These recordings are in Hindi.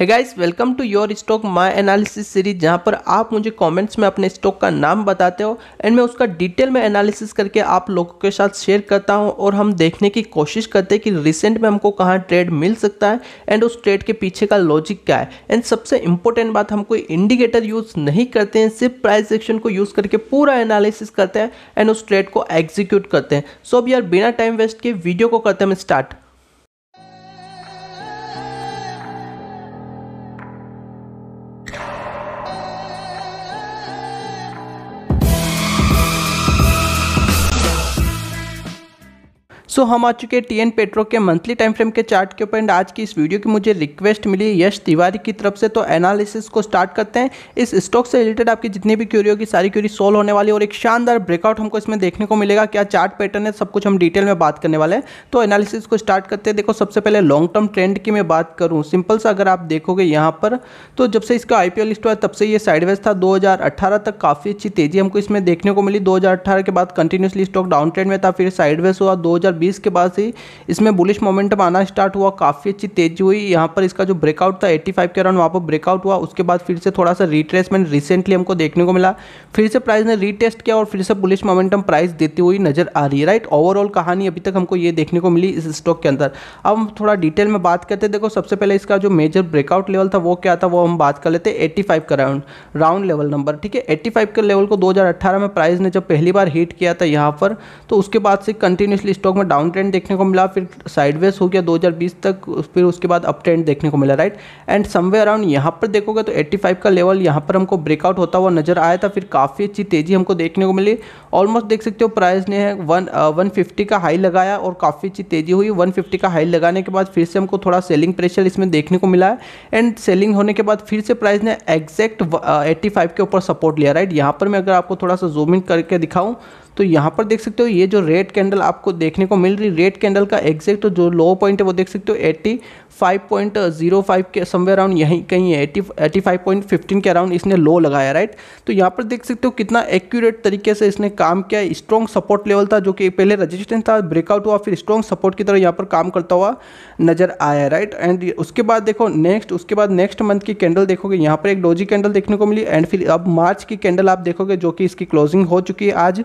है guys welcome to your stock my analysis series जहां पर आप मुझे कमेंट्स में अपने स्टॉक का नाम बताते हो एंड मैं उसका डिटेल में एनालिसिस करके आप लोगों के साथ शेयर करता हूं और हम देखने की कोशिश करते हैं कि रिसेंट में हमको कहाँ ट्रेड मिल सकता है एंड उस ट्रेड के पीछे का लॉजिक क्या है एंड सबसे इंपॉर्टेंट बात हम कोई इंडिकेटर यूज़ नहीं करते हैं सिर्फ प्राइस एक्शन को यूज़ करके पूरा एनालिसिस करते हैं एंड उस ट्रेड को एग्जीक्यूट करते हैं सो अब यार बिना टाइम वेस्ट के वीडियो को करते हैं हम स्टार्ट सो so, हम आ चुके हैं टी एन पेट्रो के मंथली टाइम फ्रेम के चार्ट के ऊपर एंड आज की इस वीडियो की मुझे रिक्वेस्ट मिली यश तिवारी की तरफ से तो एनालिसिस को स्टार्ट करते हैं इस स्टॉक से रिलेटेड आपकी जितनी भी क्यूरी होगी सारी क्यूरी सोल्व होने वाली और एक शानदार ब्रेकआउट हमको इसमें देखने को मिलेगा क्या चार्ट पैटर्न है सब कुछ हम डिटेल में बात करने वाले हैं तो एनालिसिस को स्टार्ट करते हैं देखो सबसे पहले लॉन्ग टर्म ट्रेंड की मैं बात करूँ सिंपल सा अगर आप देखोगे यहाँ पर तो जब से इसका आई लिस्ट हुआ तब से ये साइडवेज था दो तक काफ़ी अच्छी तेजी हमको इसमें देखने को मिली दो के बाद कंटिन्यूसली स्टॉक डाउन ट्रेंड में था फिर साइडवेज हुआ दो बीस के बाद से इसमें बुलिश मोमेंटम आना स्टार्ट हुआ काफ़ी अच्छी तेजी हुई यहाँ पर इसका जो ब्रेकआउट था एट्टी फाइव के अराउंड वहाँ पर ब्रेकआउट हुआ उसके बाद फिर से थोड़ा सा रिट्रेसमेंट रिसेंटली हमको देखने को मिला फिर से प्राइस ने रीटेस्ट किया और फिर से बुलिश मोमेंटम प्राइस देती हुई नजर आ रही है राइट ओवरऑल कहानी अभी तक हमको ये देखने को मिली इस स्टॉक के अंदर अब हम थोड़ा डिटेल में बात करते हैं देखो सबसे पहले इसका जो मेजर ब्रेकआउट लेवल था वो क्या था वो हम बात कर लेते एट्टी फाइव का राउंड राउंड लेवल नंबर ठीक है एट्टी फाइव के लेवल को दो में प्राइस ने जब पहली बार हीट किया था यहाँ पर तो उसके बाद से कंटिन्यूसली स्टॉक में डाउन ट्रेंड देखने को मिला फिर साइडवेज हो गया 2020 तक फिर उसके बाद अप ट्रेंड देखने को मिला राइट एंड समवे अराउंड यहाँ पर देखोगे तो 85 का लेवल यहाँ पर हमको ब्रेकआउट होता हुआ नजर आया था फिर काफ़ी अच्छी तेज़ी हमको देखने को मिली ऑलमोस्ट देख सकते हो प्राइस ने वन वन uh, का हाई लगाया और काफ़ी अच्छी तेज़ी हुई वन का हाई लगाने के बाद फिर से हमको थोड़ा सेलिंग प्रेशर इसमें देखने को मिला है एंड सेलिंग होने के बाद फिर से प्राइस ने एग्जैक्ट एट्टी uh, के ऊपर सपोर्ट लिया राइट यहाँ पर मैं अगर आपको थोड़ा सा जूम इन करके दिखाऊँ तो यहाँ पर देख सकते हो ये जो रेड कैंडल आपको देखने को मिल रही रेड कैंडल का एग्जैक्ट जो लो पॉइंट है वो देख सकते हो eighty five point zero five के समवे अराउंड यहीं कहीं है eighty eighty five point fifteen के अराउंड इसने लो लगाया राइट तो यहाँ पर देख सकते हो कितना एक्यूरेट तरीके से इसने काम किया स्ट्रॉन्ग सपोर्ट लेवल था जो कि पहले रजिस्टेंस था ब्रेकआउट हुआ फिर स्ट्रॉन्ग सपोर्ट की तरह यहाँ पर काम करता हुआ नजर आया राइट एंड उसके बाद देखो नेक्स्ट उसके बाद नेक्स्ट मंथ की कैंडल देखोगे यहाँ पर एक डोजी कैंडल देखने को मिली एंड फिर अब मार्च की कैंडल आप देखोगे जो कि इसकी क्लोजिंग हो चुकी है आज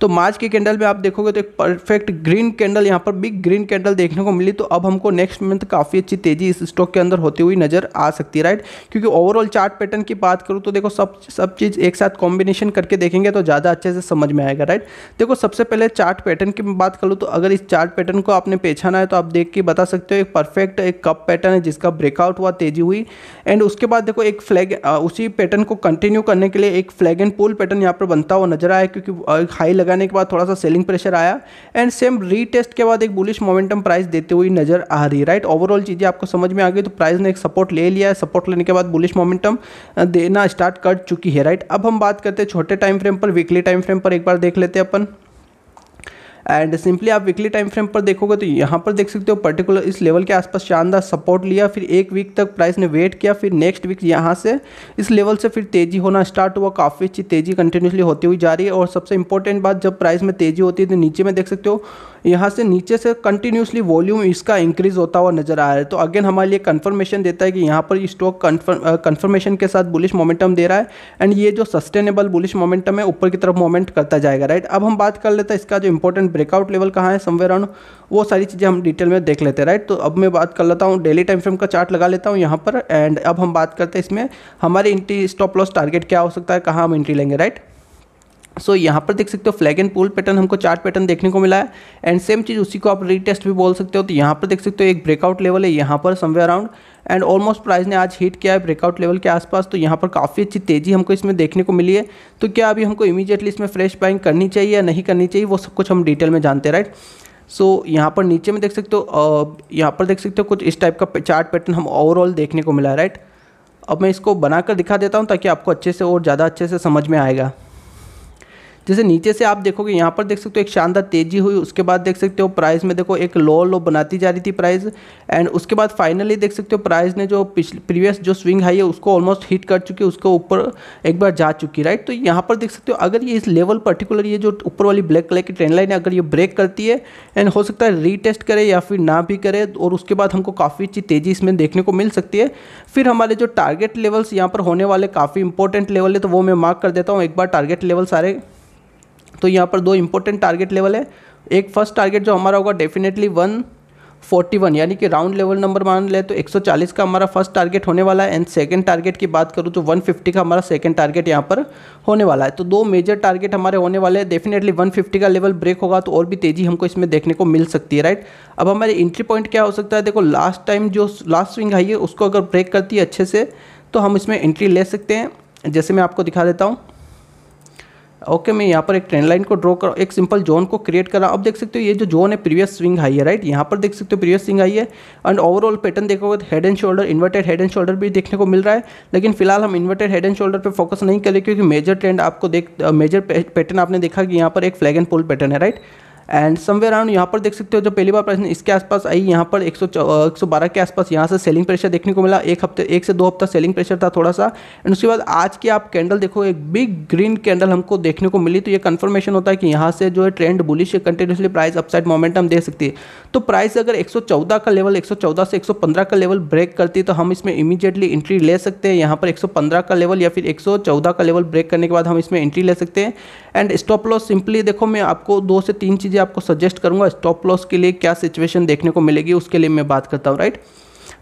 तो मार्च के कैंडल में आप देखोगे तो एक परफेक्ट ग्रीन कैंडल यहाँ पर बिग ग्रीन कैंडल देखने को मिली तो अब हमको नेक्स्ट मंथ काफ़ी अच्छी तेज़ी इस स्टॉक के अंदर होती हुई नज़र आ सकती है राइट क्योंकि ओवरऑल चार्ट पैटर्न की बात करूँ तो देखो सब सब चीज़ एक साथ कॉम्बिनेशन करके देखेंगे तो ज़्यादा अच्छे से समझ में आएगा राइट देखो सबसे पहले चार्ट पैटर्न की बात करूँ तो अगर इस चार्ट पैटर्न को आपने पहचाना है तो आप देख के बता सकते हो एक परफेक्ट एक कप पैटर्न है जिसका ब्रेकआउट हुआ तेज़ी हुई एंड उसके बाद देखो एक फ्लैग उसी पैटर्न को कंटिन्यू करने के लिए एक फ्लैग एंड पोल पैटर्न यहाँ पर बनता हुआ नजर आया क्योंकि हाई लगाने के बाद थोड़ा सा सेलिंग प्रेशर आया एंड सेम रीटेस्ट के बाद एक बुलिश मोमेंटम प्राइस देते हुए नजर आ रही है राइट ओवरऑल चीज़ें आपको समझ में आ गई तो प्राइस ने एक सपोर्ट ले लिया है सपोर्ट लेने के बाद बुलिश मोमेंटम देना स्टार्ट कर चुकी है राइट अब हम बात करते हैं छोटे टाइम फ्रेम पर वीकली टाइम फ्रेम पर एक बार देख लेते हैं अपन एंड सिंपली आप वीकली टाइम फ्रेम पर देखोगे तो यहाँ पर देख सकते हो पर्टिकुलर इस लेवल के आसपास शानदार सपोर्ट लिया फिर एक वीक तक प्राइस ने वेट किया फिर नेक्स्ट वीक यहाँ से इस लेवल से फिर तेज़ी होना स्टार्ट हुआ काफ़ी अच्छी तेज़ी कंटिन्यूसली होती हुई जा रही है और सबसे इंपॉर्टेंट बात जब प्राइस में तेज़ी होती है तो नीचे में देख सकते हो यहाँ से नीचे से कंटिन्यूसली वॉल्यूम इसका इंक्रीज़ होता हुआ नजर आ रहा है तो अगेन हमारे लिए कन्फर्मेशन देता है कि यहाँ पर स्टॉक कन्फर्म कन्फर्मेशन के साथ बुलिश मोमेंटम दे रहा है एंड ये जो सस्टेनेबल बुलिश मोमेंटम है ऊपर की तरफ मोमेंट करता जाएगा राइट अब हम बात कर लेते हैं इसका जो इंपॉर्टेंट ब्रेकआउट लेवल कहाँ है समवेयर अराउंड वो सारी चीज़ें हम डिटेल में देख लेते हैं राइट तो अब मैं बात कर लेता हूँ डेली टाइम फ्रेम का चार्ट लगा लेता हूँ यहाँ पर एंड अब हम बात करते हैं इसमें हमारे एंट्री स्टॉप लॉस टारगेट क्या हो सकता है कहाँ हम एंट्री लेंगे राइट सो so, यहाँ पर देख सकते हो फ्लैग एंड पुल पैटर्न हमको चार्ट पैटर्न देखने को मिला है एंड सेम चीज़ उसी को आप रीटेस्ट भी बोल सकते हो तो यहाँ पर देख सकते हो एक ब्रेकआउट लेवल है यहाँ पर somewhere around and almost price ने आज हिट किया है ब्रेकआउट लेवल के आसपास तो यहाँ पर काफ़ी अच्छी तेज़ी हमको इसमें देखने को मिली है तो क्या अभी हमको इमीजिएटली इसमें फ्रेश बाइंग करनी चाहिए या नहीं करनी चाहिए वो सब कुछ हम डिटेल में जानते राइट सो so, यहाँ पर नीचे में देख सकते हो यहाँ पर देख सकते हो कुछ इस टाइप का चार्ट पैटर्न हम ओवरऑल देखने को मिला है राइट अब मैं इसको बनाकर दिखा देता हूँ ताकि आपको अच्छे से और ज़्यादा अच्छे से समझ में आएगा जैसे नीचे से आप देखोगे यहाँ पर देख सकते हो एक शानदार तेजी हुई उसके बाद देख सकते हो प्राइस में देखो एक लो लो बनाती जा रही थी प्राइस एंड उसके बाद फाइनली देख सकते हो प्राइस ने जो पिछले प्रीवियस जो स्विंग हाई है उसको ऑलमोस्ट हिट कर चुकी है उसके ऊपर एक बार जा चुकी राइट तो यहाँ पर देख सकते हो अगर ये इस लेवल पर्टिकुलर ये जो ऊपर वाली ब्लैक कलर की ट्रेंड लाइन है अगर ये ब्रेक करती है एंड हो सकता है रीटेस्ट करे या फिर ना भी करे और उसके बाद हमको काफ़ी अच्छी तेज़ी इसमें देखने को मिल सकती है फिर हमारे जो टारगेट लेवल्स यहाँ पर होने वाले काफ़ी इंपॉर्टेंट लेवल है तो वो मैं मार्क कर देता हूँ एक बार टारगेट लेवल सारे तो यहाँ पर दो इंपॉर्टेंट टारगेट लेवल है एक फर्स्ट टारगेट जो हमारा होगा डेफिनेटली वन फोर्टी वन यानी कि राउंड लेवल नंबर मान ले तो 140 का हमारा फर्स्ट टारगेट होने वाला है एंड सेकंड टारगेट की बात करूँ तो 150 का हमारा सेकंड टारगेट यहाँ पर होने वाला है तो दो मेजर टारगेट हमारे होने वाले हैं डेफिनेटली 150 का लेवल ब्रेक होगा तो और भी तेज़ी हमको इसमें देखने को मिल सकती है राइट अब हमारे एंट्री पॉइंट क्या हो सकता है देखो लास्ट टाइम जो लास्ट स्विंग आई है उसको अगर ब्रेक करती है अच्छे से तो हम इसमें एंट्री ले सकते हैं जैसे मैं आपको दिखा देता हूँ ओके मैं यहाँ पर एक ट्रेंड लाइन को ड्रॉ कर एक सिंपल जोन को क्रिएट कर रहा हूँ अब देख सकते हो ये जो जोन है प्रीवियस स्विंग हाई है राइट यहाँ पर देख सकते हो प्रीवियस स्विंग हाई है एंड ओवरऑल पैटर्न देखोगे तो head and shoulder inverted head and shoulder भी देखने को मिल रहा है लेकिन फिलहाल हम इन्वर्टेड हेड एंड शोल्डर पर फोकस नहीं करें क्योंकि मेजर ट्रेंड आपको देख मेजर पैटर्न आपने देखा कि यहाँ पर एक फ्लैग एंड पोल पैटर्न है राइट एंड समवेयर अराउंड यहाँ पर देख सकते हो जो पहली बार प्राइस इसके आसपास आई यहाँ पर एक सौ बारह के आसपास यहाँ से सेलिंग प्रेशर देखने को मिला एक हफ्ते एक से दो हफ्ता सेलिंग प्रेशर था थोड़ा सा एंड उसके बाद आज की आप कैंडल देखो एक बिग ग्रीन कैंडल हमको देखने को मिली तो ये कन्फर्मेशन होता है कि यहाँ से जो है ट्रेंड बुलिश है कंटिन्यूसली प्राइस अपसाइड मोमेंटम दे सकती है तो प्राइस अगर एक का लेवल एक से एक का लेवल ब्रेक करती तो हम इसमें इमीडिएटली एंट्री ले सकते हैं यहाँ पर एक का लेवल या फिर एक का लेवल ब्रेक करने के बाद हम इसमें एंट्री ले सकते हैं एंड स्टॉप लॉस सिंपली देखो मैं आपको दो से तीन चीज़ चीज़ें आपको सजेस्ट करूंगा स्टॉप लॉस के लिए क्या सिचुएशन देखने को मिलेगी उसके लिए मैं बात करता हूँ राइट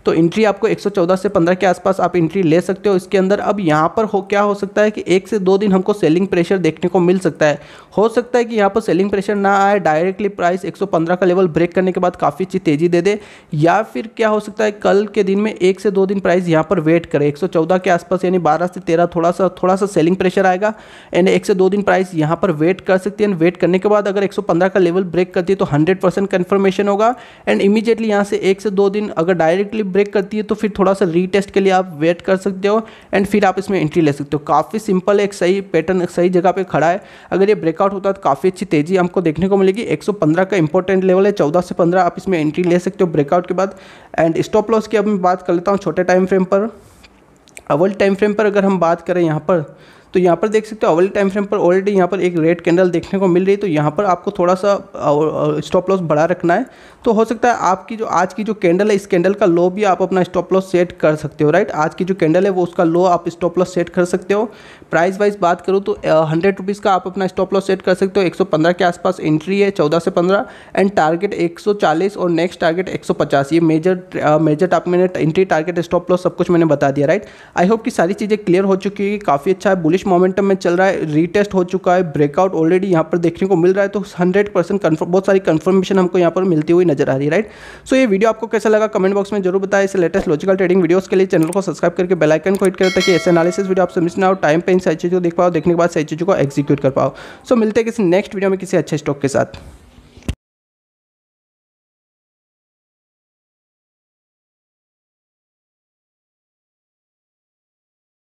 तो इंट्री आपको 114 से 15 के आसपास आप इंट्री ले सकते हो इसके अंदर अब यहाँ पर हो क्या हो सकता है कि एक से दो दिन हमको सेलिंग प्रेशर देखने को मिल सकता है हो सकता है कि यहाँ पर सेलिंग प्रेशर ना आए डायरेक्टली प्राइस 115 का लेवल ब्रेक करने के बाद काफ़ी अच्छी तेज़ी दे दे या फिर क्या हो सकता है कल के दिन में एक से दो दिन प्राइस यहाँ पर वेट करे एक के आसपास यानी बारह से तेरह थोड़ा सा थोड़ा सा सेलिंग प्रेशर आएगा एंड एक से दो दिन प्राइस यहाँ पर वेट कर सकती है वेट करने के बाद अगर एक का लेवल ब्रेक करती है तो हंड्रेड परसेंट कन्फर्मेशन होगा एंड इमीजिएटली यहाँ से एक से दो दिन अगर डायरेक्टली ब्रेक करती है तो फिर थोड़ा सा रीटेस्ट के लिए आप वेट कर सकते हो एंड फिर आप इसमें एंट्री ले सकते हो काफ़ी सिंपल एक सही पैटर्न एक सही जगह पे खड़ा है अगर ये ब्रेकआउट होता है तो काफ़ी अच्छी तेज़ी हमको देखने को मिलेगी 115 का इंपॉर्टेंट लेवल है चौदह से पंद्रह आप इसमें एंट्री ले सकते हो ब्रेकआउट के बाद एंड स्टॉप लॉस की अब मैं बात कर लेता हूँ छोटे टाइम फ्रेम पर अवल्ड टाइम फ्रेम पर अगर हम बात करें यहाँ पर तो यहाँ पर देख सकते हो अवली टाइम फ्रेम पर ऑलरेडी यहाँ पर एक रेड कैंडल देखने को मिल रही है तो यहाँ पर आपको थोड़ा सा स्टॉप लॉस बढ़ा रखना है तो हो सकता है आपकी जो आज की जो कैंडल है इस कैंडल का लो भी आप अपना स्टॉप लॉस सेट कर सकते हो राइट आज की जो कैंडल है वो उसका लो आप स्टॉप लॉस सेट कर सकते हो प्राइस वाइज बात करूँ तो हंड्रेड रुपीज़ का आप अपना स्टॉप लॉस सेट कर सकते हो एक के आसपास एंट्री है चौदह से पंद्रह एंड टारगेट एक और नेक्स्ट टारगेट एक ये मेजर मेजर आप मैंने एंट्री टारगेट स्टॉप लॉस सब कुछ मैंने बता दिया राइट आई होप कि सारी चीज़ें क्लियर हो चुकी है काफ़ी अच्छा है बुलिश बुलिश मोमेंटम में चल रहा है रीटेस्ट हो चुका है ब्रेकआउट ऑलरेडी यहाँ पर देखने को मिल रहा है तो हंड्रेड परसेंट बहुत सारी कंफर्मेशन हमको यहाँ पर मिलती हुई नजर आ रही है राइट सो ये वीडियो आपको कैसा लगा कमेंट बॉक्स में जरूर बताएं इसे लेटेस्ट लॉजिकल ट्रेडिंग वीडियोस के लिए चैनल को सब्सक्राइब करके बेलाइकन को हिट करें ताकि ऐसे एनालिसिस वीडियो आपसे मिस ना हो टाइम पर इन सारी चीज़ों को देख पाओ देखने के बाद सही चीज़ों को एग्जीक्यूट कर पाओ सो मिलते हैं किसी नेक्स्ट वीडियो में किसी अच्छे स्टॉक के साथ